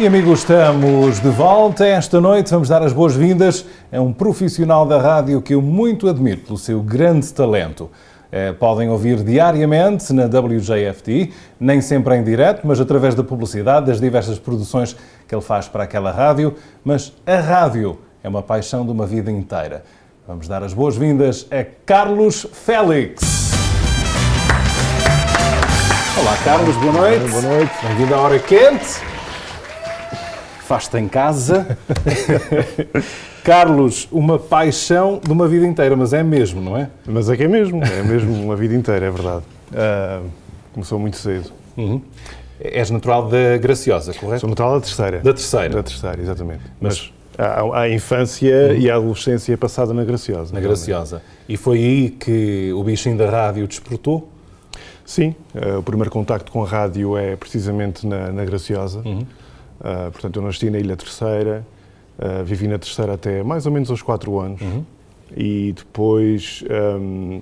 E amigos, estamos de volta. Esta noite vamos dar as boas-vindas a um profissional da rádio que eu muito admiro pelo seu grande talento. Eh, podem ouvir diariamente na WJFT, nem sempre em direto, mas através da publicidade, das diversas produções que ele faz para aquela rádio. Mas a rádio é uma paixão de uma vida inteira. Vamos dar as boas-vindas a Carlos Félix. Olá, Carlos, boa noite. Boa noite. Bem-vindo à Hora Quente faz-te em casa. Carlos, uma paixão de uma vida inteira, mas é mesmo, não é? Mas é que é mesmo, é mesmo uma vida inteira, é verdade. Uh, começou muito cedo. Uhum. És natural da Graciosa, correto? Sou natural da terceira. Da terceira. Da terceira, exatamente. Mas, a, infância uhum. e a adolescência passada na Graciosa. Na Graciosa. E foi aí que o bichinho da rádio despertou? Sim, uh, o primeiro contacto com a rádio é precisamente na, na Graciosa. Uhum. Uh, portanto, eu nasci na Ilha Terceira, uh, vivi na Terceira até mais ou menos aos 4 anos. Uhum. E depois, um,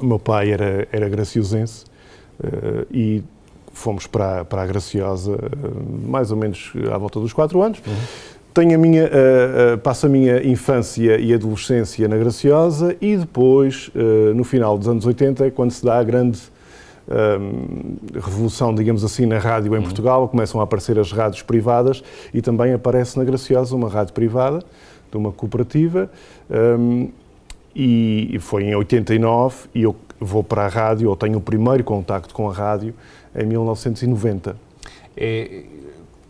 meu pai era, era graciosense uh, e fomos para, para a Graciosa mais ou menos à volta dos 4 anos. Uhum. Tenho a minha, passo a minha infância e adolescência na Graciosa e depois, no final dos anos 80, é quando se dá a grande Ehm, revolução, digamos assim, na rádio em uhum. Portugal, começam a aparecer as rádios privadas e também aparece na Graciosa uma rádio privada de uma cooperativa. Ehm, e foi em 89 e eu vou para a rádio, ou tenho o primeiro contacto com a rádio em 1990. É,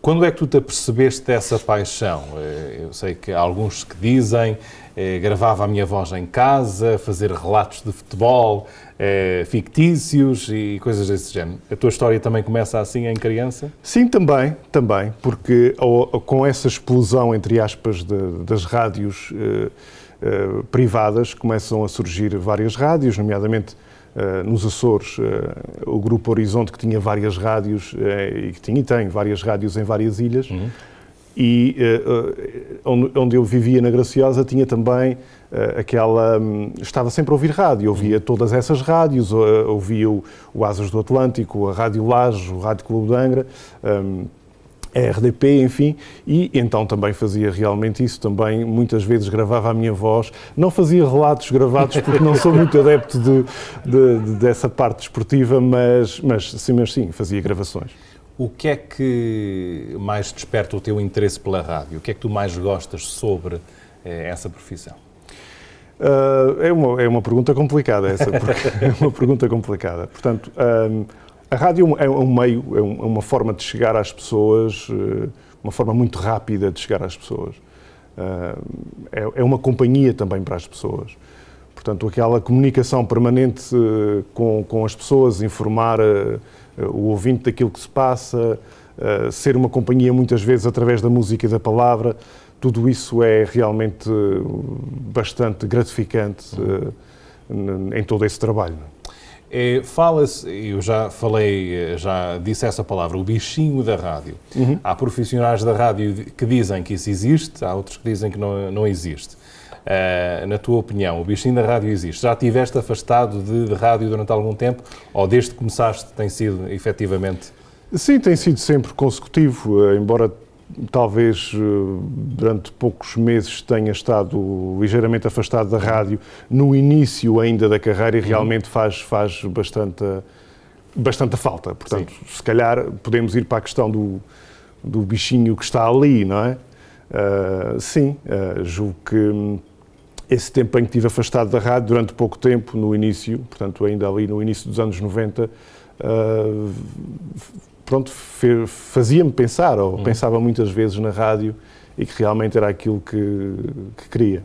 quando é que tu te apercebeste dessa paixão? É, eu sei que há alguns que dizem eh, gravava a minha voz em casa, fazer relatos de futebol eh, fictícios e coisas desse género. A tua história também começa assim em criança? Sim, também, também, porque ou, ou, com essa explosão, entre aspas, de, das rádios eh, eh privadas, começam a surgir várias rádios, nomeadamente eh, nos Açores, eh, o Grupo Horizonte, que tinha várias rádios, e que tinha e tem várias rádios em várias ilhas, uhum e eh, eh, onde eu vivia na Graciosa tinha também eh, aquela. Hum, estava sempre a ouvir rádio, ouvia todas essas rádios, ouvia o, o Asas do Atlântico, a Rádio Laje, o Rádio Clube de Angra. Hum, a RDP, enfim, e então também fazia realmente isso, também muitas vezes gravava a minha voz, não fazia relatos gravados porque não sou muito adepto de, de, de, dessa parte desportiva, mas, mas, sim, mas sim, fazia gravações. O que é que mais desperta o teu interesse pela rádio? O que é que tu mais gostas sobre eh, essa profissão? Uh, é, uma, é uma pergunta complicada essa, é uma pergunta complicada. Portanto, um, ah, a rádio é um é meio, é, é uma forma de chegar às pessoas, eh, uma forma muito rápida de chegar às pessoas. Ah, é, é uma companhia também para as pessoas. Portanto, aquela comunicação permanente eh, com, com as pessoas, informar eh, eh, o ouvinte daquilo que se passa, eh, ser uma companhia muitas vezes através da música e da palavra, tudo isso é realmente eh, bastante gratificante em todo esse trabalho. É? é, Fala-se, eu já falei, já disse essa palavra, o bichinho da rádio. Uhum. Há profissionais da rádio que dizem que isso existe, há outros que dizem que não, não existe. Uh, na tua opinião, o bichinho da rádio existe? Já estiveste afastado de, de rádio durante algum tempo ou desde que começaste tem sido efetivamente? Sim, tem sido sempre consecutivo, eh, embora talvez eh, durante poucos meses tenha estado ligeiramente afastado da rádio. No início ainda da carreira, e uhum. realmente faz, faz bastante, bastante falta. Portanto, Sim. se calhar podemos ir para a questão do, do bichinho que está ali, não é? Uh, sim, uh, julgo que hum, esse tempo em que estive afastado da rádio, durante pouco tempo, no início, portanto, ainda ali no início dos anos 90, uh, ah, pronto, fazia-me pensar, ou uhum. pensava muitas vezes na rádio e que realmente era aquilo que, que queria.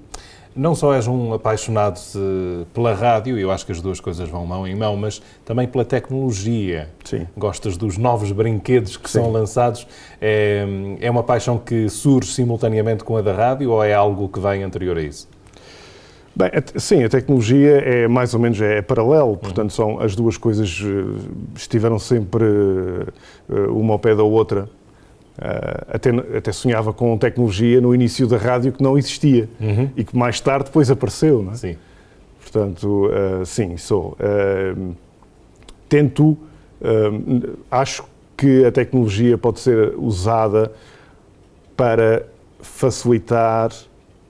Não só és um apaixonado de, pela rádio, eu acho que as duas coisas vão mão em mão, mas também pela tecnologia. Sim. Gostas dos novos brinquedos que Sim. são lançados. É, é uma paixão que surge simultaneamente com a da rádio ou é algo que vem anterior a isso? Bem, a sim, a tecnologia é mais ou menos é, é paralelo, portanto são as duas coisas eh, estiveram sempre eh, uma ao pé da outra. Eh, até, até sonhava com tecnologia no início da rádio que não existia uhum. e que mais tarde depois apareceu, não é? Sim. Portanto, sim, sou. tento, acho que a tecnologia pode ser usada para facilitar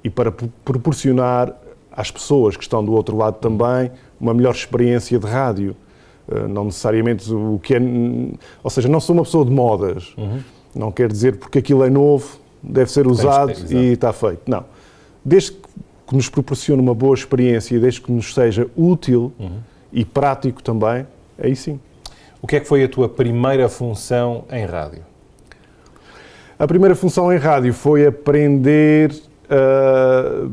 e para proporcionar às pessoas que estão do outro lado também uma melhor experiência de rádio. Eh, não necessariamente o que é. Ou seja, não sou uma pessoa de modas. Uhum. Não quer dizer porque aquilo é novo, deve ser usado e está feito. Não. Desde que nos proporcione uma boa experiência, desde que nos seja útil uhum. e prático também, aí sim. O que é que foi a tua primeira função em rádio? A primeira função em rádio foi aprender. Uh,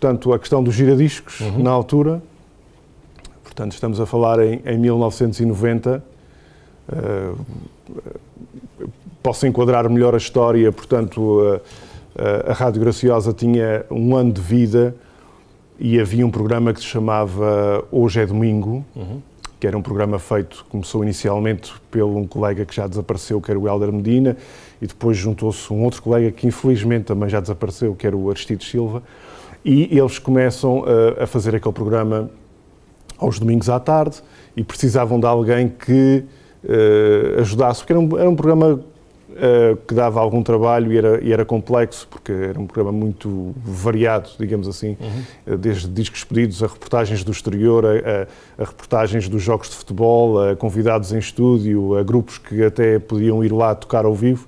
portanto, a questão dos giradiscos, uhum. na altura, portanto, estamos a falar em, em 1990. Uh, eh, posso enquadrar melhor a história, portanto, a, eh, eh, a Rádio Graciosa tinha um ano de vida e havia um programa que se chamava Hoje é Domingo, uhum. que era um programa feito, começou inicialmente pelo um colega que já desapareceu, que era o Helder Medina, e depois juntou-se um outro colega que infelizmente também já desapareceu, que era o Aristides Silva e eles começam a, eh, a fazer aquele programa aos domingos à tarde e precisavam de alguém que uh, ajudasse, porque era um, era um programa uh, que dava algum trabalho e era, e era, complexo, porque era um programa muito variado, digamos assim, uhum. desde discos pedidos a reportagens do exterior, a, a, a, reportagens dos jogos de futebol, a convidados em estúdio, a grupos que até podiam ir lá tocar ao vivo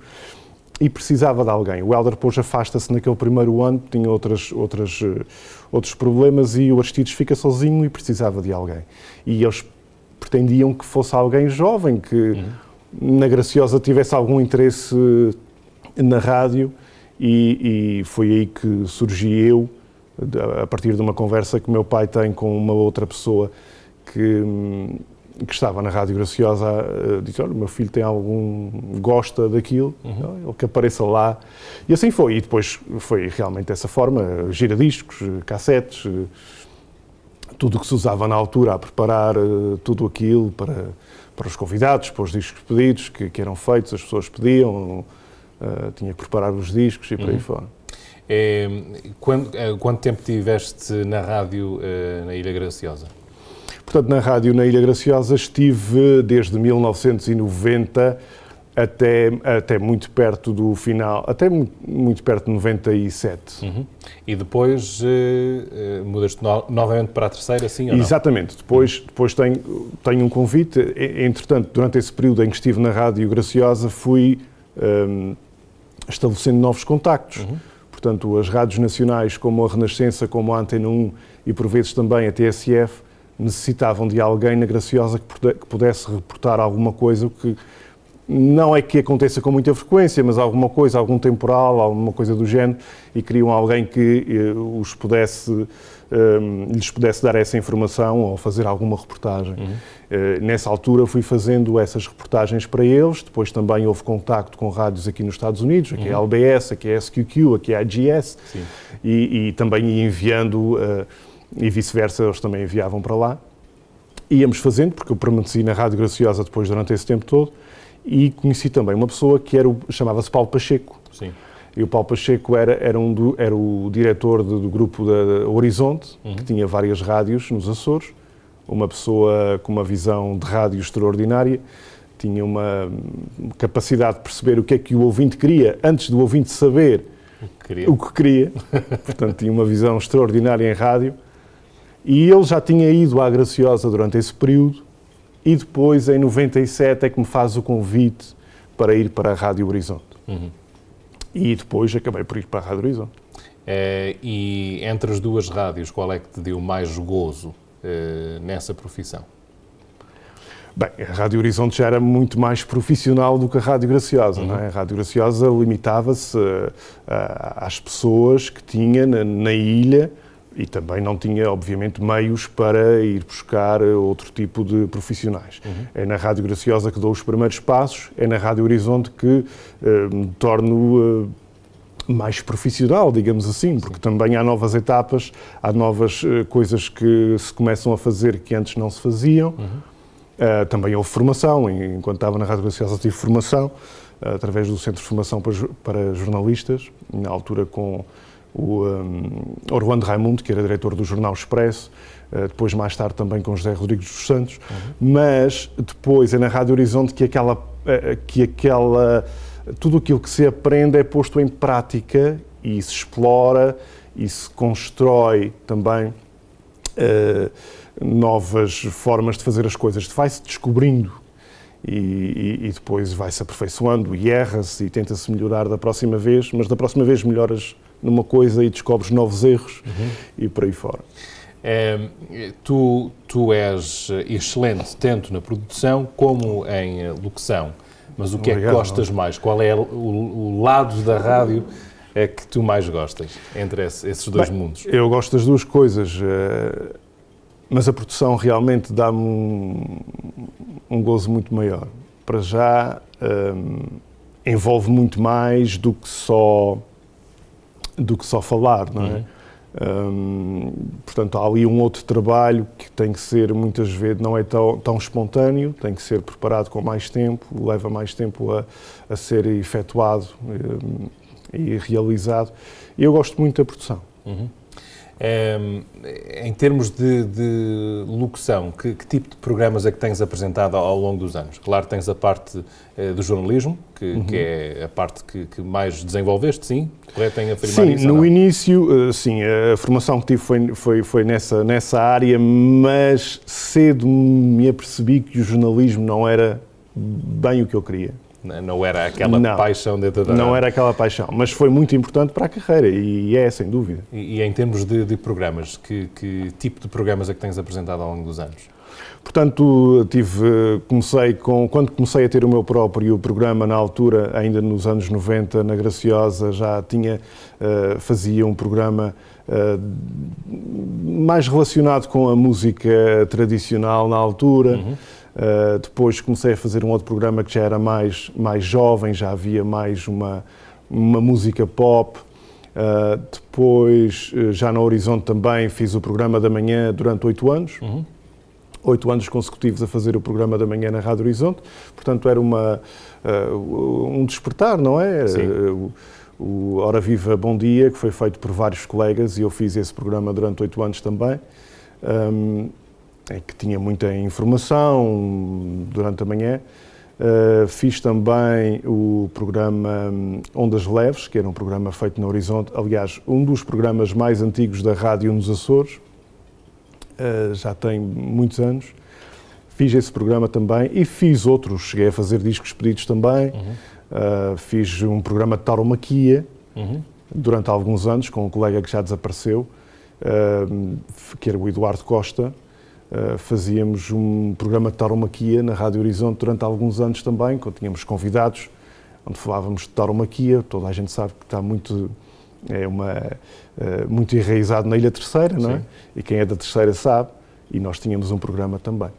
e precisava de alguém. O Helder Poujo afasta-se naquele primeiro ano, tinha outras, outras, eh, outros problemas e o Aristides fica sozinho e precisava de alguém. E eles pretendiam que fosse alguém jovem, que uhum. na Graciosa tivesse algum interesse eh, na rádio e, e foi aí que surgi eu, a partir de uma conversa que meu pai tem com uma outra pessoa que hum, que estava na Rádio Graciosa, eh, disse, olha, o meu filho tem algum... gosta daquilo, uhum. É? ele que apareça lá. E assim foi. E depois foi realmente dessa forma, giradiscos, cassetes, eh, tudo o que se usava na altura a preparar eh, tudo aquilo para, para os convidados, para os discos pedidos que, que eram feitos, as pessoas pediam, tinha que preparar os discos e uhum. aí fora. É, quando, quanto tempo tiveste na rádio na Ilha Graciosa? Portanto, na rádio na Ilha Graciosa estive desde 1990 até, até muito perto do final, até muito, muito perto de 97. Uhum. E depois uh, uh, no, novamente para a terceira, sim ou Exatamente. Depois, uhum. depois tenho, tenho um convite. Entretanto, durante esse período em que estive na Rádio Graciosa, fui um, ehm, estabelecendo novos contactos. Uhum. Portanto, as rádios nacionais, como a Renascença, como a Antena 1 e por vezes também a TSF, necessitavam de alguém na Graciosa que pudesse reportar alguma coisa que não é que aconteça com muita frequência, mas alguma coisa, algum temporal, alguma coisa do género, e queriam alguém que eh, os pudesse, ehm, lhes pudesse dar essa informação ou fazer alguma reportagem. Uhum. Eh, nessa altura fui fazendo essas reportagens para eles, depois também houve contacto com rádios aqui nos Estados Unidos, aqui é uhum. é a LBS, aqui é a SQQ, aqui é a GS, e, e, também enviando... Eh, e vice-versa, eles também enviavam para lá. Íamos fazendo, porque eu permaneci na Rádio Graciosa depois durante esse tempo todo, e conheci também uma pessoa que era chamava-se Paulo Pacheco. Sim. E o Paulo Pacheco era, era, um do, era o diretor do, do grupo da Horizonte, uhum. que tinha várias rádios nos Açores, uma pessoa com uma visão de rádio extraordinária, tinha uma capacidade de perceber o que é que o ouvinte queria antes do ouvinte saber o que queria. O que queria. Portanto, tinha uma visão extraordinária em rádio e eu já tinha ido à Graciosa durante esse período e depois, em 97, é que me faz o convite para ir para a Rádio Horizonte. Uhum. E depois acabei por ir para a Rádio Horizonte. É, e entre as duas rádios, qual é que te deu mais gozo é, nessa profissão? Bem, a Rádio Horizonte já era muito mais profissional do que a Rádio Graciosa. Uhum. Não é? Uhum. A Rádio Graciosa limitava-se eh, às pessoas que tinha na, na ilha e também não tinha, obviamente, meios para ir buscar outro tipo de profissionais. Uhum. É na Rádio Graciosa que dou os primeiros passos, é na Rádio Horizonte que eh, me torno eh, mais profissional, digamos assim, porque Sim. também há novas etapas, há novas uh, coisas que se começam a fazer que antes não se faziam. Uhum. Uh, também houve formação, enquanto estava na Rádio Graciosa tive formação, uh, através do Centro de Formação para, para Jornalistas, na altura com o um, Orlando Raimundo, que era diretor do jornal Expresso, uh, depois mais tarde também com José Rodrigues dos Santos, uhum. mas depois é na Rádio Horizonte que aquela, uh, que aquela, tudo aquilo que se aprende é posto em prática e se explora e se constrói também uh, novas formas de fazer as coisas, vai-se descobrindo e, e, e, depois vai-se aperfeiçoando e erra-se e tenta-se melhorar da próxima vez, mas da próxima vez melhoras numa coisa e descobres novos erros uhum. e por aí fora. É, tu, tu és eh, excelente tanto na produção como em eh, locução, mas o que Obrigado. é que gostas mais? Qual é o, o lado da rádio é que tu mais gostas entre esses dois Bem, mundos? Eu gosto das duas coisas, eh, mas a produção realmente dá-me um, um gozo muito maior. Para já, um, ehm, envolve muito mais do que só do que só falar, não é? Uhum. Hum, portanto, há ali um outro trabalho que tem que ser, muitas vezes, não é tão, tão espontâneo, tem que ser preparado com mais tempo, leva mais tempo a, a ser efetuado hum, e realizado. eu gosto muito da produção. Uhum. Ehm, em termos de, de locução, que, que, tipo de programas é que tens apresentado ao longo dos anos? Claro, tens a parte eh, do jornalismo, que, uhum. que é a parte que, que, mais desenvolveste, sim? Correto em afirmar sim, isso? Sim, no início, eh, sim, a formação que tive foi, foi, foi nessa, nessa área, mas cedo me apercebi que o jornalismo não era bem o que eu queria. Né? Não era aquela não, paixão de da... Não era aquela paixão, mas foi muito importante para a carreira e é, sem dúvida. E, e em termos de, de programas, que, que, tipo de programas é que tens apresentado ao longo dos anos? Portanto, tive, comecei com, quando comecei a ter o meu próprio programa, na altura, ainda nos anos 90, na Graciosa, já tinha, eh, fazia um programa eh, mais relacionado com a música tradicional na altura, uhum. Uh, depois comecei a fazer um outro programa que já era mais, mais jovem, já havia mais uma, uma música pop. Uh, depois, eh, já na Horizonte também, fiz o programa da manhã durante oito anos. Uhum oito anos consecutivos a fazer o programa da manhã na Rádio Horizonte, portanto era uma, uh, um despertar, não é? Uh, o, o Hora Viva Bom Dia, que foi feito por vários colegas e eu fiz esse programa durante oito anos também. Um, ehm, é que tinha muita informação durante a manhã. Uh, fiz também o programa hum, Ondas Leves, que era um programa feito no Horizonte, aliás, um dos programas mais antigos da rádio nos Açores, uh, já tem muitos anos. Fiz esse programa também e fiz outros, cheguei a fazer discos pedidos também. Uhum. Uh, fiz um programa de tauromaquia uhum. durante alguns anos com um colega que já desapareceu, que era o Eduardo Costa eh, fazíamos um programa de tauromaquia na Rádio Horizonte durante alguns anos também, quando tínhamos convidados, onde falávamos de tauromaquia. Toda a gente sabe que está muito é uma eh, muito enraizado na Ilha Terceira, não é? E quem é da Terceira sabe. E nós tínhamos um programa também.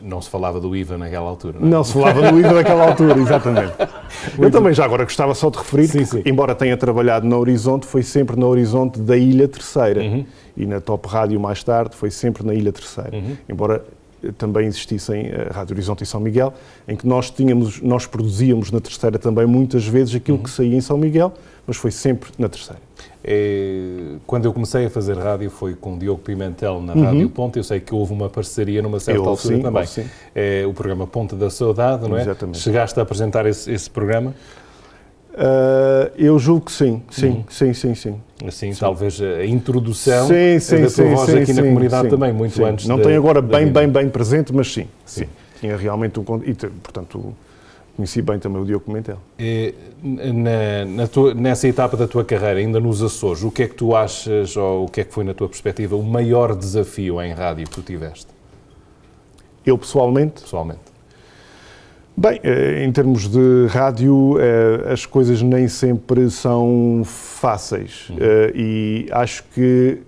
Não se falava do IVA naquela altura, não é? Não se falava do IVA naquela altura, exatamente. Eu também já agora gostava só de referir, sim, que, sim. embora tenha trabalhado na Horizonte, foi sempre na Horizonte da Ilha Terceira. Uhum e na Top Rádio mais tarde, foi sempre na Ilha Terceira. Uhum. Embora eh, também existissem a eh, Rádio Horizonte e São Miguel, em que nós tínhamos, nós produzíamos na terceira também muitas vezes aquilo uhum. que saía em São Miguel, mas foi sempre na terceira. É, quando eu comecei a fazer rádio foi com Diogo Pimentel na uhum. Rádio Ponte. Eu sei que houve uma parceria numa certa eu, altura sim, também. É, o programa Ponte da Saudade, não é? Chegaste a apresentar esse, esse programa? Uh, eu julgo que sim, sim, uhum. sim, sim, sim. Assim, sim. talvez a introdução sim, é sim, da tua voz aqui na comunidade também, muito antes Não tem tenho agora bem, bem, bem presente, mas sim, sim. Tinha realmente um... E, portanto, conheci bem também o Diogo Pimentel. na, na nessa etapa da tua carreira, ainda nos Açores, o que é que tu achas, ou o que é que foi, na tua perspectiva, o maior desafio em rádio que tu tiveste? Eu, pessoalmente? Pessoalmente. Bem, eh, em termos de rádio, eh, as coisas nem sempre são fáceis uhum. Eh, e acho que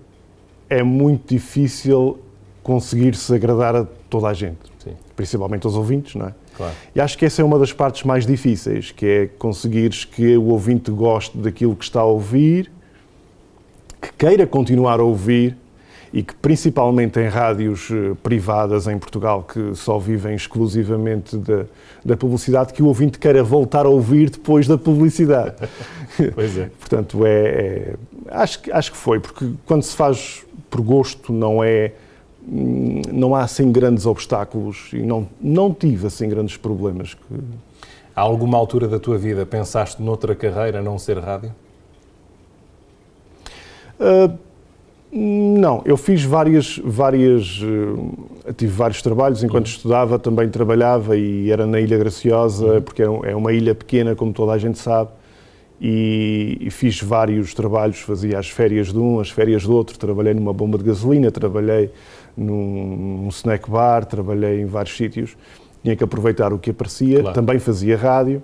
é muito difícil conseguir-se agradar a toda a gente, Sim. principalmente aos ouvintes, não é? Claro. E acho que essa é uma das partes mais difíceis, que é conseguires que o ouvinte goste daquilo que está a ouvir, que queira continuar a ouvir e que principalmente em rádios eh, privadas em Portugal que só vivem exclusivamente da, da publicidade, que o ouvinte queira voltar a ouvir depois da publicidade. Pois é. Portanto, é, é, acho, acho que foi, porque quando se faz por gosto não é hum, não há assim grandes obstáculos e não, não tive assim grandes problemas. Que... A alguma altura da tua vida pensaste noutra carreira não ser rádio? Uh, não, eu fiz várias, várias, eh, tive vários trabalhos enquanto uhum. estudava, também trabalhava e era na Ilha Graciosa, uhum. porque é, é uma ilha pequena, como toda a gente sabe, e, e fiz vários trabalhos, fazia as férias de um, as férias do outro, trabalhei numa bomba de gasolina, trabalhei num, num snack bar, trabalhei em vários sítios, tinha que aproveitar o que aparecia, claro. também fazia rádio,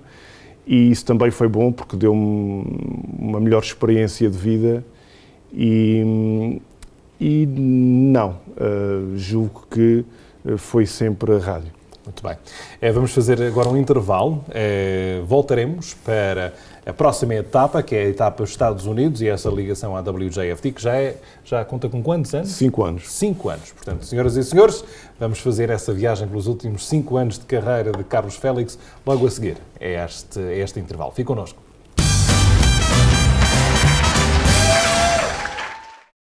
e isso também foi bom porque deu-me uma melhor experiência de vida, e, e não, uh, julgo que eh, foi sempre a rádio. Muito bem. É, vamos fazer agora um intervalo. É, voltaremos para a próxima etapa, que é a etapa Estados Unidos e essa ligação à WJFT, que já, é, já conta com quantos anos? Cinco anos. Cinco anos. Portanto, senhoras e senhores, vamos fazer essa viagem pelos últimos cinco anos de carreira de Carlos Félix logo a seguir. É este, é este intervalo. Fique connosco.